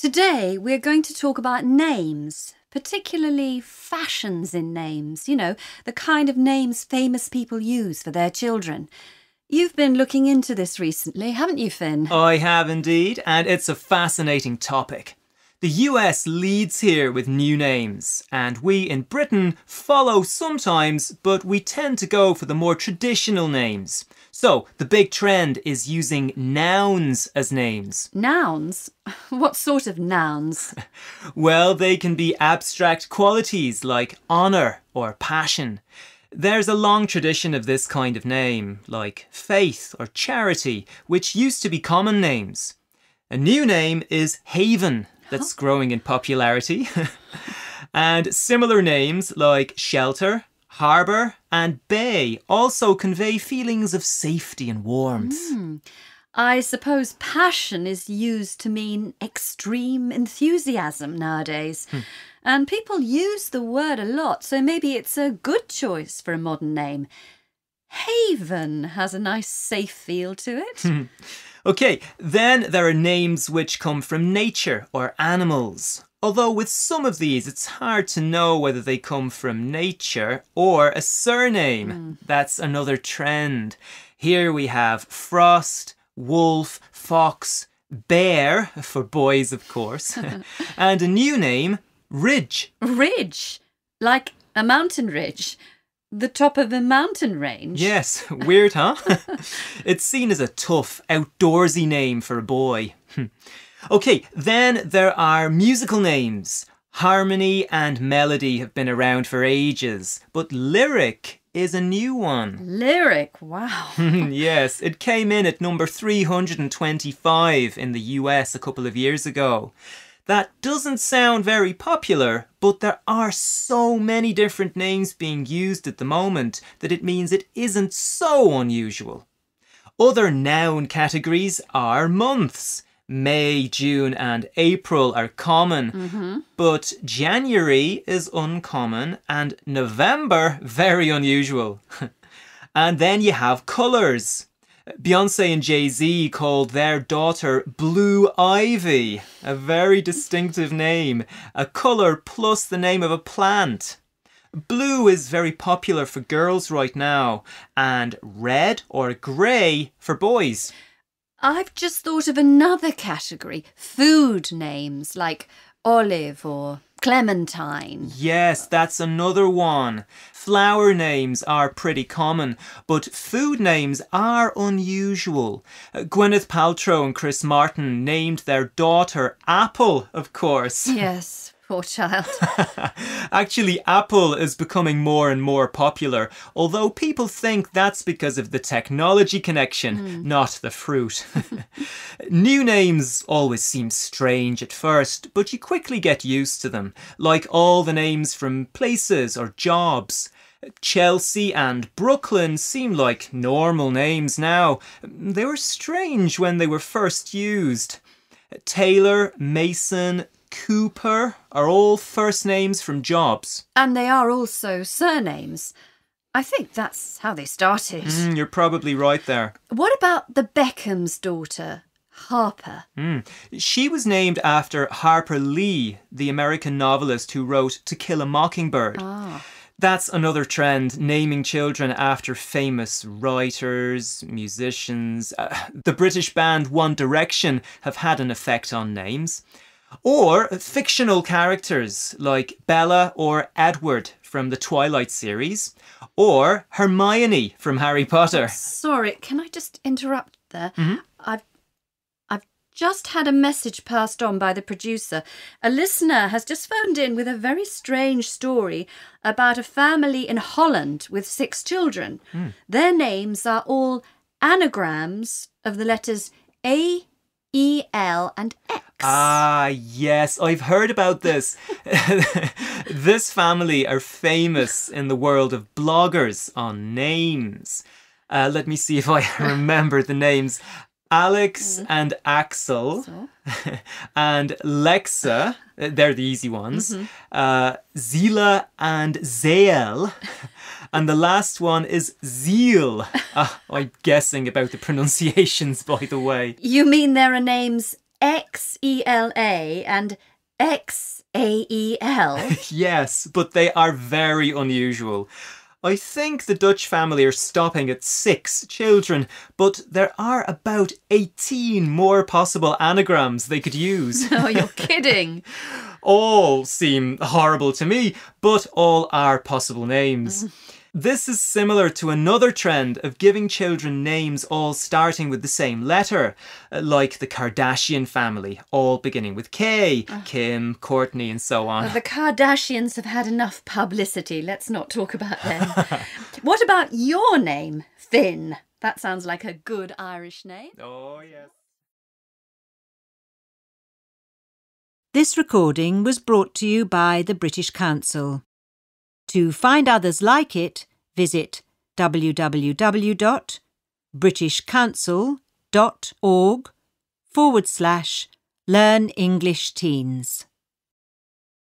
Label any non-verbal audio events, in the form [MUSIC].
Today, we're going to talk about names, particularly fashions in names, you know, the kind of names famous people use for their children. You've been looking into this recently, haven't you, Finn? I have indeed, and it's a fascinating topic. The US leads here with new names, and we in Britain follow sometimes, but we tend to go for the more traditional names. So, the big trend is using nouns as names. Nouns? [LAUGHS] What sort of nouns? [LAUGHS] well, they can be abstract qualities like honour or passion. There's a long tradition of this kind of name, like faith or charity, which used to be common names. A new name is haven that's growing in popularity. [LAUGHS] and similar names like shelter, harbour, and bay also convey feelings of safety and warmth. Mm. I suppose passion is used to mean extreme enthusiasm nowadays. Hmm. And people use the word a lot, so maybe it's a good choice for a modern name. Haven has a nice safe feel to it. [LAUGHS] Okay, then there are names which come from nature or animals. Although with some of these, it's hard to know whether they come from nature or a surname. Mm. That's another trend. Here we have Frost, Wolf, Fox, Bear, for boys, of course, [LAUGHS] and a new name, Ridge. Ridge, like a mountain ridge the top of a mountain range. Yes, [LAUGHS] weird, huh? [LAUGHS] it's seen as a tough, outdoorsy name for a boy. Hmm. okay, then there are musical names. Harmony and melody have been around for ages, but lyric is a new one. Lyric, wow. [LAUGHS] Hmm, yes, it came in at number 325 in the US a couple of years ago. That doesn't sound very popular, but there are so many different names being used at the moment that it means it isn't so unusual. Other noun categories are months. May, June, and April are common, mm-hmm. but January is uncommon and November very unusual. [LAUGHS] and then you have colours. Beyonce and Jay Z called their daughter Blue Ivy, a very distinctive name, a colour plus the name of a plant. Blue is very popular for girls right now, and red or grey for boys. I've just thought of another category food names like olive or Clementine. Yes, that's another one. Flower names are pretty common, but food names are unusual. Gwyneth Paltrow and Chris Martin named their daughter Apple, of course. Yes. Poor child. [LAUGHS] Actually, Apple is becoming more and more popular, although people think that's because of the technology connection, mm. not the fruit. [LAUGHS] New names always seem strange at first, but you quickly get used to them, like all the names from places or jobs. Chelsea and Brooklyn seem like normal names now. They were strange when they were first used. Taylor, Mason, Cooper are all first names from jobs. And they are also surnames. I think that's how they started. Mm, you're probably right there. What about the Beckham's daughter, Harper? Mm. She was named after Harper Lee, the American novelist who wrote To Kill a Mockingbird. Ah. That's another trend, naming children after famous writers, musicians. Uh, the British band One Direction have had an effect on names or fictional characters like Bella or Edward from the Twilight series, or Hermione from Harry Potter. Sorry, can I just interrupt there? Mm-hmm. I've I've just had a message passed on by the producer. A listener has just phoned in with a very strange story about a family in Holland with six children. Mm. Their names are all anagrams of the letters A E, L, and X. Ah, yes, I've heard about this. [LAUGHS] this family are famous in the world of bloggers on names. Uh, let me see if I [LAUGHS] remember the names. Alex mm. and Axel so? [LAUGHS] and Lexa, they're the easy ones, mm-hmm. uh, Zila and Zael. [LAUGHS] And the last one is Zeal. Uh, ah, oh, I'm guessing about the pronunciations, [LAUGHS] by the way. You mean there are names X E L A and X A E L? yes, but they are very unusual. I think the Dutch family are stopping at six children, but there are about 18 more possible anagrams they could use. [LAUGHS] No, you're [LAUGHS] kidding. all seem horrible to me, but all are possible names. [LAUGHS] This is similar to another trend of giving children names all starting with the same letter, uh, like the Kardashian family, all beginning with K, ah. Kim, Courtney, and so on. Well, the Kardashians have had enough publicity. Let's not talk about them. [LAUGHS] what about your name, Finn? That sounds like a good Irish name. Oh, yes. This recording was brought to you by the British Council. To find others like it, visit www.britishcouncil.org forward slash learn English teens.